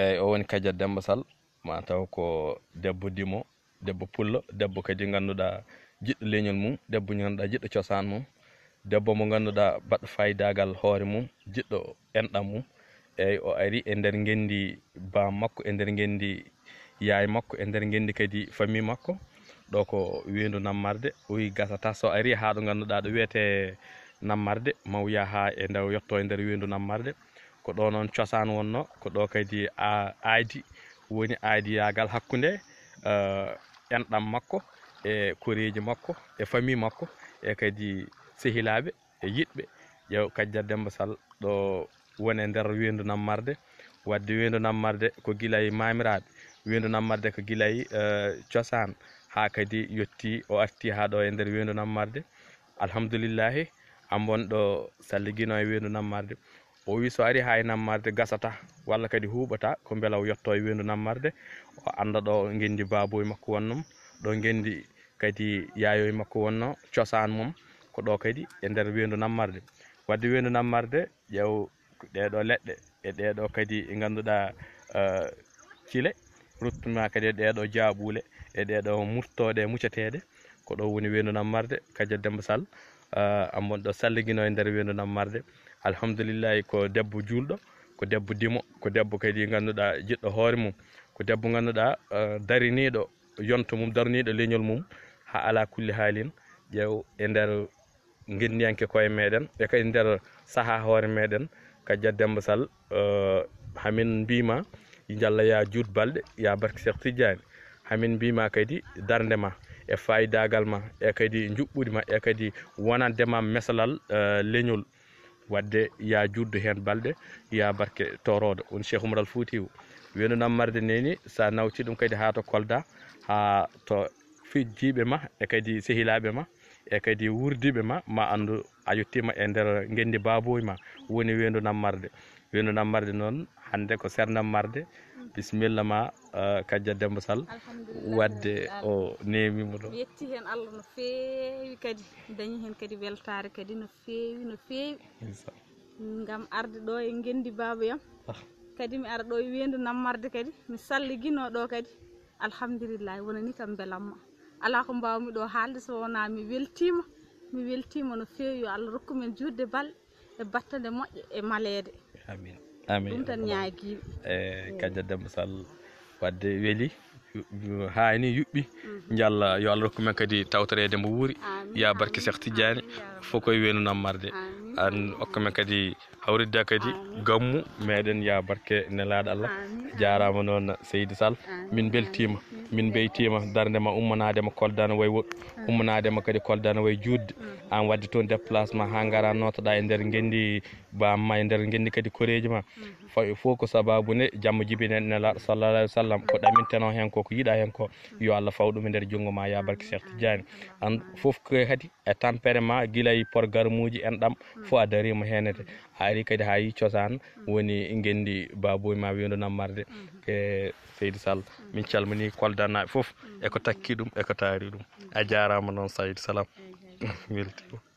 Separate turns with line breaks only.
eeyi o woni kadia demba sall maa taw ko debbo dimo debbo pullo debbo kadi ngannduɗaa jiɗɗo leñol mum debbo ngannduɗaa jiɗɗo cosaan mum debbo mo ngannduɗaa mbaɗɗo faydaagal hoore mum jiɗɗo enɗam mum eeyi o ari e ndeer ngenndi baam makko e ndeer ngenndi yaay makko e ndeer ngenndi kadi famille makko ɗo ko weendu nammarde o wii gasata so ari haa ɗo ngannduɗaa ɗo wiyetee nammarde maw yaha haa e ndew yottoo e ndeer weendu nammarde ko ɗo noon cosan wonno ko ɗo kadi aadi woni aadiyagal hakkunde eh, enɗam makko e koreji makko e famille makko e kadi sehilaɓe e yiɗɓe ƴew kajjat demba sall ɗo woni e nder wendu nammarde wadde wendu nammarde ko guilayi mamiraɓe wendu nammarde ko guilayi eh, cosan ha kadi yetti o arti ha ɗo e nder wendu nammarde alhamdulillahi ambon ɗo salligino e wendu nammarde o wi so ari hay e nammarde gasata walla kadi huuɓata ko beela o yetto e wendu nammarde o anda ɗo gendi baboye makko wonnoom ɗo gendi kadi yaayoye makko wonno cosan mum ko ɗo kadi e nder wendu nammarde wadde wendu nammarde ƴew ɗeɗo leɗɗe e ɗeɗo kadi e ganduɗa uh, cile ruttuma kadi e ɗeɗo jaɓule e ɗeɗo murtoɗe mucceteɗe ko ɗo woni wendu nammarde kadi e demba sall Ah, ambon ɗo salligino e nder wendu nammarde alhamdoulillahi ko debbo julɗo ko debbo dimo ko debbo kadi ganduɗa jiɗɗo hoore mum ko debbo ganduɗa ah, dariniɗo yonto mum dariniɗo leñol mum ha ala kulli haalin ƴew e nder guendiyanke koye meɗen e, e kadi nder saaha hoore meɗen kajja demba sall ah, hamin mbima jalla ya juut balɗe ya barki sekh tidiani hamin mbima kadi darde ma e faydagal ma e kadi juɓɓudi ma e kadi wonandema mesalal e, leñol wadde ya juddo hen balɗe ya barke torodo won cheikh oumaral fuutiw wenu nammarde neni sa nawti ɗum kadi ha to kolda ha to fijjiɓe ma e kadi sehilaɓe ma e kadi wurdiɓe ma ma andu a yettima e nder gendi baboyi ma woni wendu nammarde wendu nammarde noon hannde ko sernam marde bisimilla ma uh, kajja demba sall
wadde o
newimo ɗo yetti
heen allah no feewi kadi dañi heen kadi weltare kadi no feewi no feewi ngam arde ɗo e ngendi baaba yam ah. kadi mi ara ɗo e weendu nammarde kadi mi salliguino ɗo kadi alhamdulillahi wonani kam mbelamma ala ko mbawmi ɗo haalde so wona mi weltima mi weltima no feewi yo allah rokkumen juutde balɗe e battande moƴƴo e maleede amin amin ñaaki
kajja dembo sall wadde weeli ha yuɓɓi jalla mm-hmm. yo allah rokku men kadi tawtorede mo wuuri ya barke cheikh tidiani fof koye weenu nammarde an okka men kadi hawridda kadi gammu meɗen ya barke nelaɗo allah jarama noon seydi sall min beltima min beytima darndema ummanadema koldana way hmm. ummanadema kadi koldana way judde hmm. an wadde toon déplacement ha gara notoɗa e nder gendi bamma e nder gendi kadi koreji ma hmm. fawi e fof ko ne jamma jibine nelaɗo sallallah alih w sallam ko ɗaminteno hen ko ko yiiɗa hen ko yo allah faw ɗum e nder junggo ma yabarke cheikh tidiani an foof kadi e tampere ma guila e por garmuji en ɗam fo a darima henete a ari kadi ha yi cosan woni gendi baboy ma windo nammarde e seydi sall min calmini kolda naaɓe eko takki ɗum eko taari ɗum a jarama noon saydi salam weltima